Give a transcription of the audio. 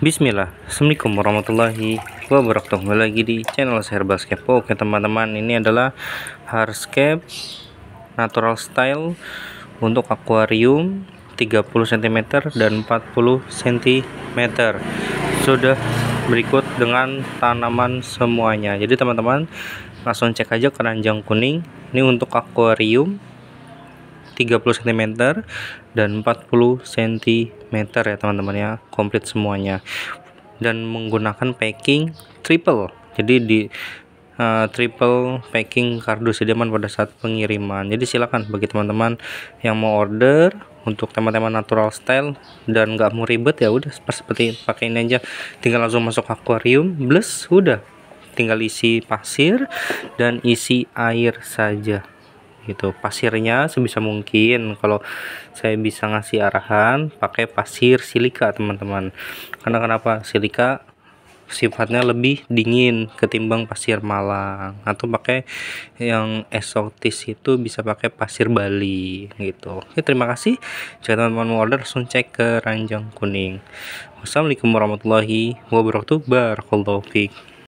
Bismillah Assalamualaikum warahmatullahi wabarakatuh Kembali lagi di channel saya Basket Oke teman-teman ini adalah hardscape natural style untuk akuarium 30 cm dan 40 cm sudah berikut dengan tanaman semuanya jadi teman-teman langsung cek aja keranjang kuning ini untuk akuarium 30 cm dan 40 cm ya teman-teman ya komplit semuanya dan menggunakan packing triple jadi di uh, triple packing kardus sediaman pada saat pengiriman jadi silakan bagi teman-teman yang mau order untuk teman-teman natural style dan nggak mau ribet ya udah seperti pakai ini aja tinggal langsung masuk akuarium plus udah tinggal isi pasir dan isi air saja gitu pasirnya sebisa mungkin kalau saya bisa ngasih arahan pakai pasir silika teman-teman karena kenapa silika sifatnya lebih dingin ketimbang pasir Malang atau pakai yang eksotis itu bisa pakai pasir Bali gitu. Oke, terima kasih. Jika teman-teman mau order langsung cek ke Ranjang Kuning. Wassalamualaikum warahmatullahi wabarakatuh. Barakallahu fiik.